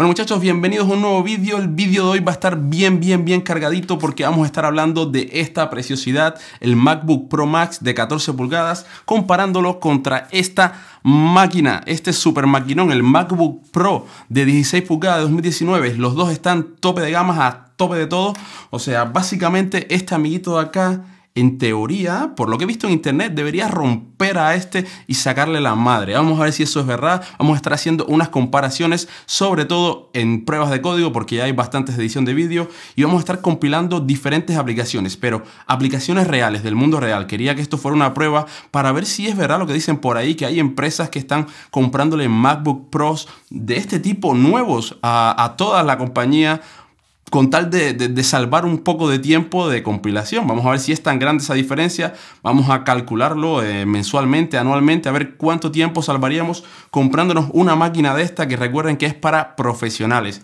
Bueno muchachos, bienvenidos a un nuevo vídeo. El vídeo de hoy va a estar bien, bien, bien cargadito porque vamos a estar hablando de esta preciosidad, el MacBook Pro Max de 14 pulgadas, comparándolo contra esta máquina, este super maquinón, el MacBook Pro de 16 pulgadas de 2019. Los dos están tope de gamas a tope de todo. O sea, básicamente este amiguito de acá en teoría, por lo que he visto en internet, debería romper a este y sacarle la madre. Vamos a ver si eso es verdad. Vamos a estar haciendo unas comparaciones, sobre todo en pruebas de código, porque ya hay bastantes edición de vídeo. Y vamos a estar compilando diferentes aplicaciones, pero aplicaciones reales del mundo real. Quería que esto fuera una prueba para ver si es verdad lo que dicen por ahí, que hay empresas que están comprándole MacBook Pros de este tipo nuevos a toda la compañía con tal de, salvar un poco de tiempo de compilación. Vamos a ver si es tan grande esa diferencia. Vamos a calcularlo eh, mensualmente, anualmente, a ver cuánto tiempo salvaríamos comprándonos una máquina de esta que recuerden que es para profesionales.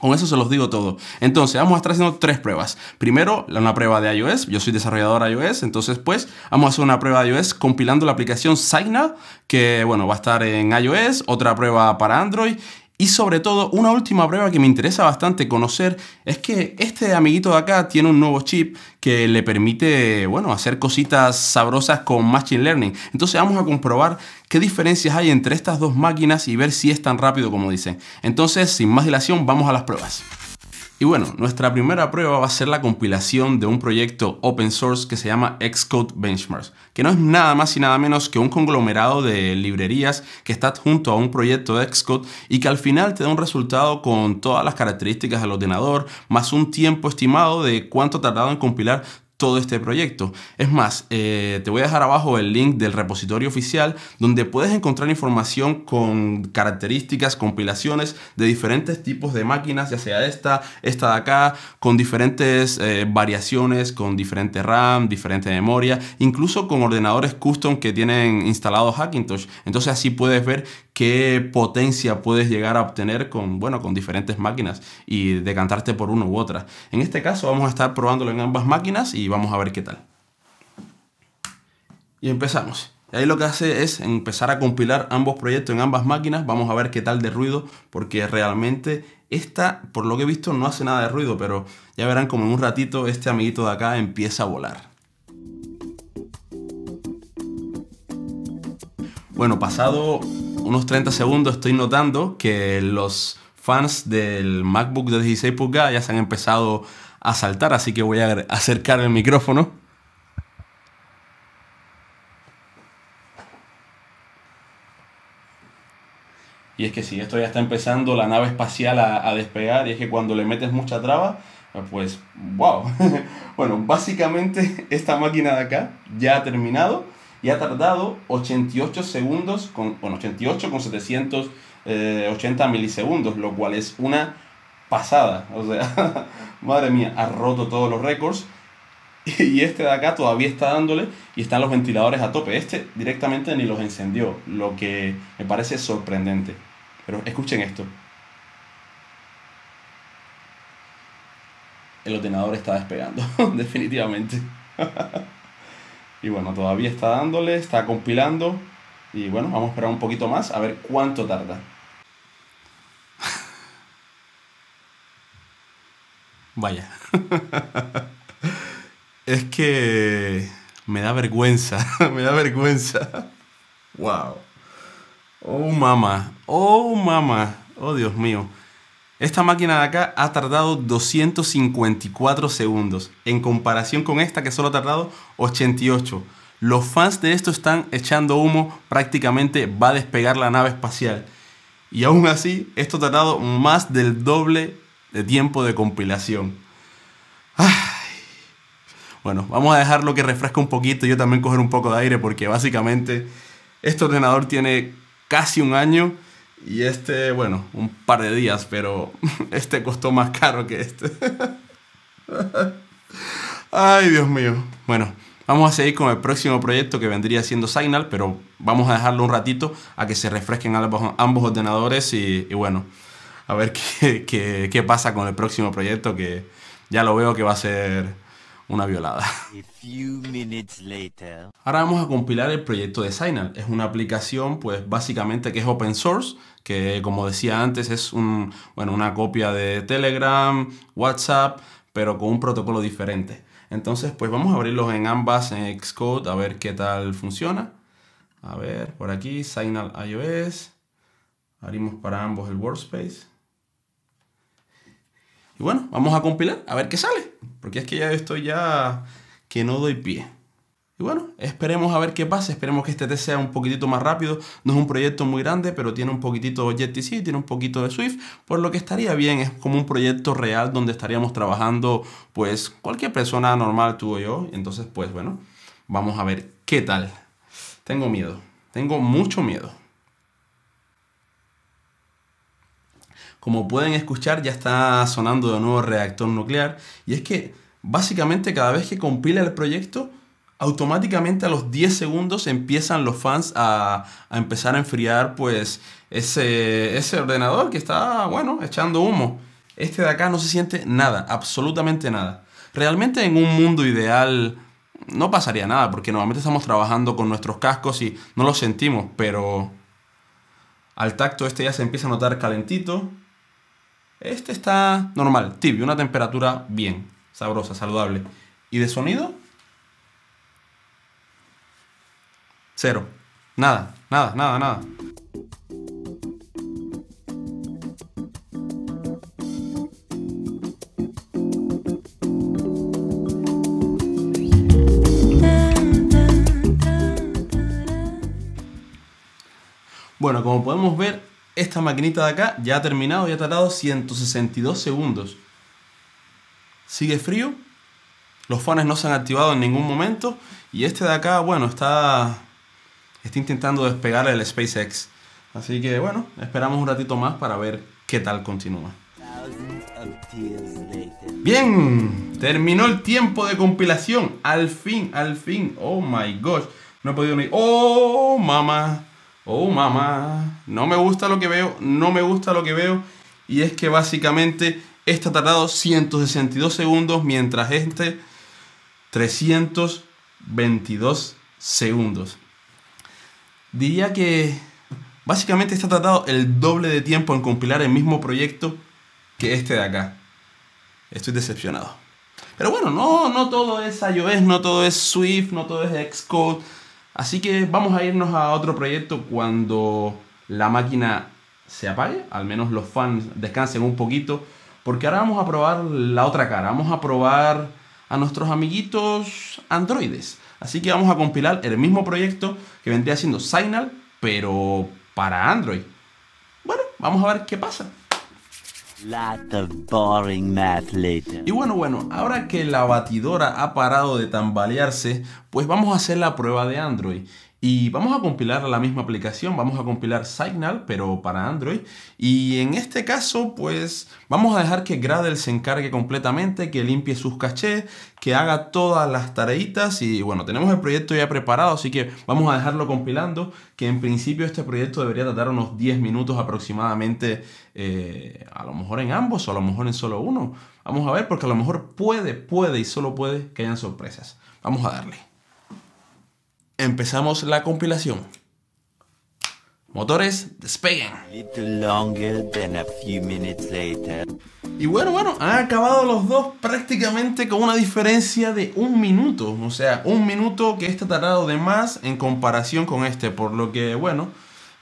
Con eso se los digo todo. Entonces, vamos a estar haciendo tres pruebas. Primero, una prueba de iOS. Yo soy desarrollador iOS, entonces pues vamos a hacer una prueba de iOS compilando la aplicación Signa, que bueno, va a estar en iOS, otra prueba para Android y sobre todo, una última prueba que me interesa bastante conocer es que este amiguito de acá tiene un nuevo chip que le permite, bueno, hacer cositas sabrosas con Machine Learning. Entonces vamos a comprobar qué diferencias hay entre estas dos máquinas y ver si es tan rápido como dicen. Entonces, sin más dilación, vamos a las pruebas. Y bueno, nuestra primera prueba va a ser la compilación de un proyecto open source que se llama Xcode Benchmarks, que no es nada más y nada menos que un conglomerado de librerías que está junto a un proyecto de Xcode y que al final te da un resultado con todas las características del ordenador, más un tiempo estimado de cuánto tardado en compilar todo este proyecto. Es más, eh, te voy a dejar abajo el link del repositorio oficial donde puedes encontrar información con características, compilaciones de diferentes tipos de máquinas, ya sea esta, esta de acá, con diferentes eh, variaciones, con diferente RAM, diferente memoria, incluso con ordenadores custom que tienen instalados Hackintosh. Entonces así puedes ver qué potencia puedes llegar a obtener con, bueno, con diferentes máquinas y decantarte por una u otra. En este caso vamos a estar probándolo en ambas máquinas y vamos a ver qué tal. Y empezamos. Y Ahí lo que hace es empezar a compilar ambos proyectos en ambas máquinas. Vamos a ver qué tal de ruido, porque realmente esta, por lo que he visto, no hace nada de ruido, pero ya verán como en un ratito este amiguito de acá empieza a volar. Bueno, pasado unos 30 segundos estoy notando que los fans del MacBook de 16 pulgadas ya se han empezado a saltar, así que voy a acercar el micrófono. Y es que si esto ya está empezando la nave espacial a, a, despegar y es que cuando le metes mucha traba, pues wow. bueno, básicamente esta máquina de acá ya ha terminado y ha tardado 88 segundos, con, 88 con 780 eh, milisegundos, lo cual es una pasada. O sea, madre mía, ha roto todos los récords. Y este de acá todavía está dándole y están los ventiladores a tope. Este directamente ni los encendió, lo que me parece sorprendente. Pero escuchen esto. El ordenador está despegando, definitivamente. Y bueno, todavía está dándole, está compilando. Y bueno, vamos a esperar un poquito más a ver cuánto tarda. Vaya. es que me da vergüenza, me da vergüenza. Wow. Oh, mamá. Oh, mamá. Oh, Dios mío. Esta máquina de acá ha tardado 254 segundos, en comparación con esta que solo ha tardado 88. Los fans de esto están echando humo, prácticamente va a despegar la nave espacial. Y aún así, esto ha tardado más del doble de tiempo de compilación. Ay. Bueno, vamos a dejarlo que refresque un poquito, yo también coger un poco de aire porque básicamente este ordenador tiene casi un año y este, bueno, un par de días, pero este costó más caro que este. Ay, Dios mío. Bueno, vamos a seguir con el próximo proyecto que vendría siendo Signal, pero vamos a dejarlo un ratito a que se refresquen ambos, ordenadores y, bueno, a ver qué, pasa con el próximo proyecto que ya lo veo que va a ser una violada. Ahora vamos a compilar el proyecto de Signal. Es una aplicación, pues básicamente que es open source, que como decía antes es un, bueno, una copia de Telegram, WhatsApp, pero con un protocolo diferente. Entonces, pues vamos a abrirlos en ambas, en Xcode, a ver qué tal funciona. A ver, por aquí, Signal iOS. Abrimos para ambos el workspace. Y bueno, vamos a compilar, a ver qué sale. Porque es que ya estoy ya que no doy pie. Y bueno, esperemos a ver qué pasa, esperemos que este test sea un poquitito más rápido. No es un proyecto muy grande, pero tiene un poquitito JTC, tiene un poquito de Swift, por lo que estaría bien, es como un proyecto real donde estaríamos trabajando pues cualquier persona normal, tú o yo. Entonces pues bueno, vamos a ver qué tal. Tengo miedo, tengo mucho miedo. Como pueden escuchar ya está sonando de nuevo reactor nuclear y es que básicamente cada vez que compila el proyecto automáticamente a los 10 segundos empiezan los fans a, empezar a enfriar pues ese, ordenador que está, bueno, echando humo. Este de acá no se siente nada, absolutamente nada. Realmente en un mundo ideal no pasaría nada, porque normalmente estamos trabajando con nuestros cascos y no los sentimos, pero al tacto este ya se empieza a notar calentito. Este está normal, tibio, una temperatura bien, sabrosa, saludable. ¿Y de sonido? Cero. Nada, nada, nada, nada. Bueno, como podemos ver, esta maquinita de acá ya ha terminado y ha tardado 162 segundos. Sigue frío, los fones no se han activado en ningún momento y este de acá, bueno, está está intentando despegar el SpaceX. Así que bueno, esperamos un ratito más para ver qué tal continúa. Bien, terminó el tiempo de compilación. Al fin, al fin. Oh my gosh. No he podido ni. Oh, mamá. Oh, mamá. No me gusta lo que veo. No me gusta lo que veo. Y es que básicamente este ha tardado 162 segundos, mientras este 322 segundos diría que básicamente está tratado el doble de tiempo en compilar el mismo proyecto que este de acá. Estoy decepcionado. Pero bueno, no, no todo es iOS, no todo es Swift, no todo es Xcode. Así que vamos a irnos a otro proyecto cuando la máquina se apague, al menos los fans descansen un poquito, porque ahora vamos a probar la otra cara, vamos a probar a nuestros amiguitos androides. Así que vamos a compilar el mismo proyecto que vendría siendo Signal, pero para Android. Bueno, vamos a ver qué pasa. Y bueno, bueno, ahora que la batidora ha parado de tambalearse, pues vamos a hacer la prueba de Android. Y vamos a compilar la misma aplicación, vamos a compilar Signal, pero para Android. Y en este caso, pues vamos a dejar que Gradle se encargue completamente, que limpie sus cachés, que haga todas las tareitas. Y bueno, tenemos el proyecto ya preparado, así que vamos a dejarlo compilando, que en principio este proyecto debería tardar unos 10 minutos aproximadamente, eh, a lo mejor en ambos o a lo mejor en solo uno. Vamos a ver, porque a lo mejor puede, puede y solo puede que hayan sorpresas. Vamos a darle empezamos la compilación. Motores, despeguen. Y bueno, bueno, han acabado los dos prácticamente con una diferencia de un minuto. O sea, un minuto que está tardado de más en comparación con este. Por lo que, bueno,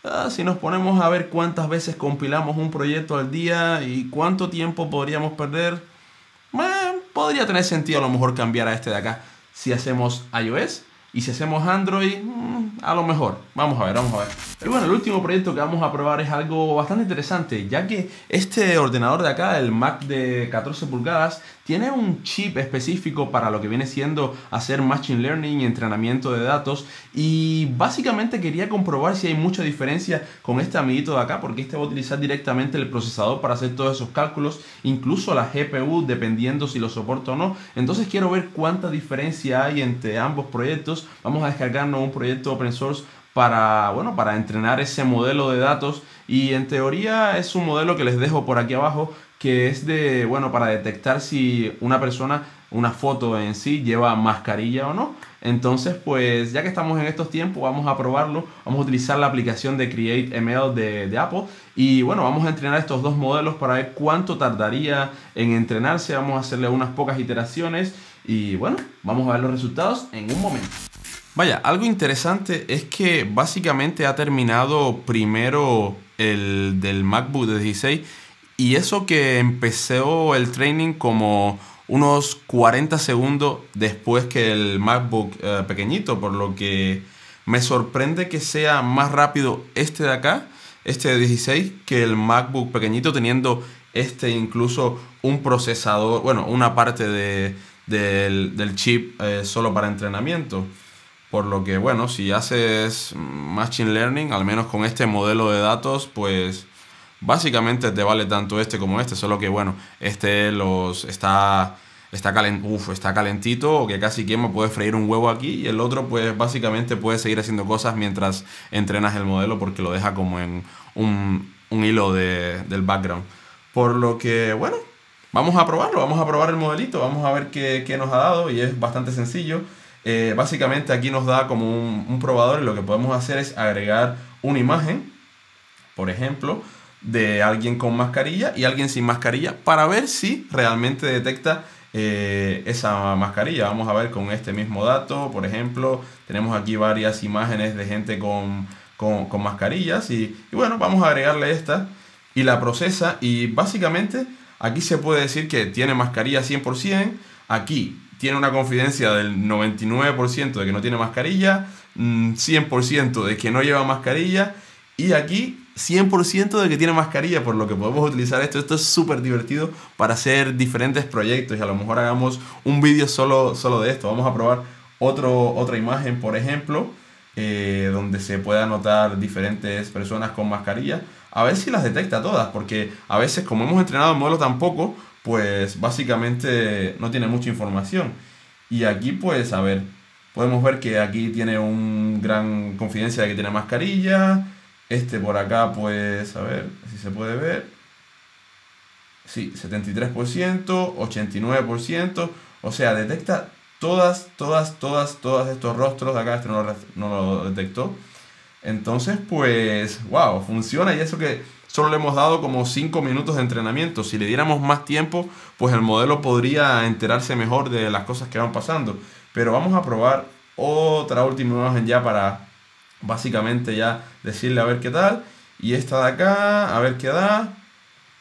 ah, si nos ponemos a ver cuántas veces compilamos un proyecto al día y cuánto tiempo podríamos perder, podría tener sentido a lo mejor cambiar a este de acá. Si hacemos iOS y si hacemos Android, mm, a lo mejor. Vamos a ver, vamos a ver. Y bueno, el último proyecto que vamos a probar es algo bastante interesante, ya que este ordenador de acá, el Mac de 14 pulgadas, tiene un chip específico para lo que viene siendo hacer machine learning y entrenamiento de datos. Y básicamente quería comprobar si hay mucha diferencia con este amiguito de acá, porque este va a utilizar directamente el procesador para hacer todos esos cálculos, incluso la GPU, dependiendo si lo soporta o no. Entonces quiero ver cuánta diferencia hay entre ambos proyectos. Vamos a descargarnos un proyecto open source para, bueno, para entrenar ese modelo de datos y en teoría es un modelo que les dejo por aquí abajo que es de, bueno, para detectar si una persona, una foto en sí, lleva mascarilla o no. Entonces, pues ya que estamos en estos tiempos, vamos a probarlo. Vamos a utilizar la aplicación de Create ML de, de, Apple. Y bueno, vamos a entrenar estos dos modelos para ver cuánto tardaría en entrenarse. Vamos a hacerle unas pocas iteraciones. Y bueno, vamos a ver los resultados en un momento. Vaya, algo interesante es que básicamente ha terminado primero el del MacBook de 16 y eso que empezó el training como unos 40 segundos después que el MacBook eh, pequeñito, por lo que me sorprende que sea más rápido este de acá, este de 16, que el MacBook pequeñito, teniendo este incluso un procesador, bueno, una parte del, chip eh, solo para entrenamiento. Por lo que, bueno, si haces Machine Learning, al menos con este modelo de datos, pues Básicamente te vale tanto este como este, solo que bueno, este los está está, o está calentito, que casi quema, puedes freír un huevo aquí y el otro pues básicamente puede seguir haciendo cosas mientras entrenas el modelo porque lo deja como en un, hilo de, del background. Por lo que bueno, vamos a probarlo, vamos a probar el modelito, vamos a ver qué, nos ha dado y es bastante sencillo. Eh, básicamente aquí nos da como un, un probador y lo que podemos hacer es agregar una imagen, por ejemplo, de alguien con mascarilla y alguien sin mascarilla para ver si realmente detecta eh, esa mascarilla. Vamos a ver con este mismo dato, por ejemplo, tenemos aquí varias imágenes de gente con, con, mascarillas y, y, bueno, vamos a agregarle esta y la procesa y básicamente aquí se puede decir que tiene mascarilla 100%, aquí tiene una confidencia del 99% de que no tiene mascarilla, 100% mm, de que no lleva mascarilla y aquí 100% de que tiene mascarilla, por lo que podemos utilizar esto. Esto es súper divertido para hacer diferentes proyectos y a lo mejor hagamos un vídeo solo, solo de esto. Vamos a probar otra imagen, por ejemplo, eh, donde se pueda notar diferentes personas con mascarilla. A ver si las detecta todas, porque a veces como hemos entrenado el modelo tampoco, pues básicamente no tiene mucha información. Y aquí pues, a ver, podemos ver que aquí tiene un gran confidencia de que tiene mascarilla este por acá, pues, a ver si se puede ver. Sí, 73%, 89%. O sea, detecta todas, todas, todas, todos estos rostros. De acá este no no lo detectó. Entonces, pues, wow, funciona. Y eso que solo le hemos dado como 5 minutos de entrenamiento. Si le diéramos más tiempo, pues el modelo podría enterarse mejor de las cosas que van pasando. Pero vamos a probar otra última imagen ya para básicamente ya decirle a ver qué tal, y esta de acá, a ver qué da,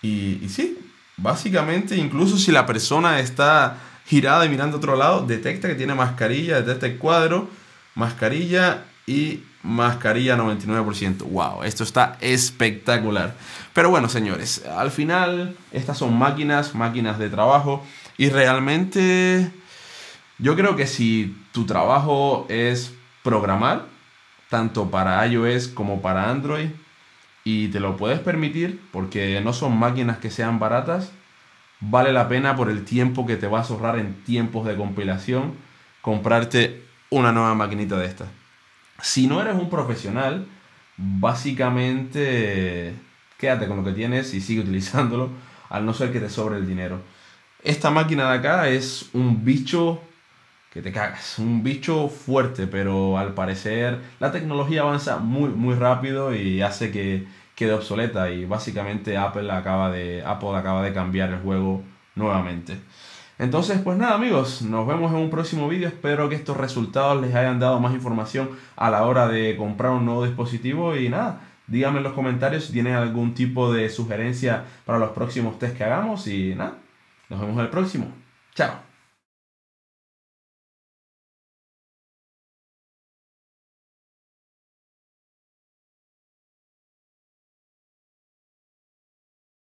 y, y sí, básicamente incluso si la persona está girada y mirando a otro lado, detecta que tiene mascarilla, detecta el cuadro, mascarilla y mascarilla 99%. ¡Wow! Esto está espectacular. Pero bueno, señores, al final estas son máquinas, máquinas de trabajo y realmente yo creo que si tu trabajo es programar, tanto para iOS como para Android y te lo puedes permitir porque no son máquinas que sean baratas, vale la pena por el tiempo que te vas a ahorrar en tiempos de compilación comprarte una nueva maquinita de estas. Si no eres un profesional, básicamente quédate con lo que tienes y sigue utilizándolo, al no ser que te sobre el dinero. Esta máquina de acá es un bicho que te cagas. Un bicho fuerte, pero al parecer la tecnología avanza muy, muy rápido y hace que quede obsoleta. Y básicamente Apple acaba de, Apple acaba de cambiar el juego nuevamente. Entonces, pues nada amigos, nos vemos en un próximo vídeo. Espero que estos resultados les hayan dado más información a la hora de comprar un nuevo dispositivo y nada. Díganme en los comentarios si tienen algún tipo de sugerencia para los próximos test que hagamos y nada, nos vemos en el próximo. Chao.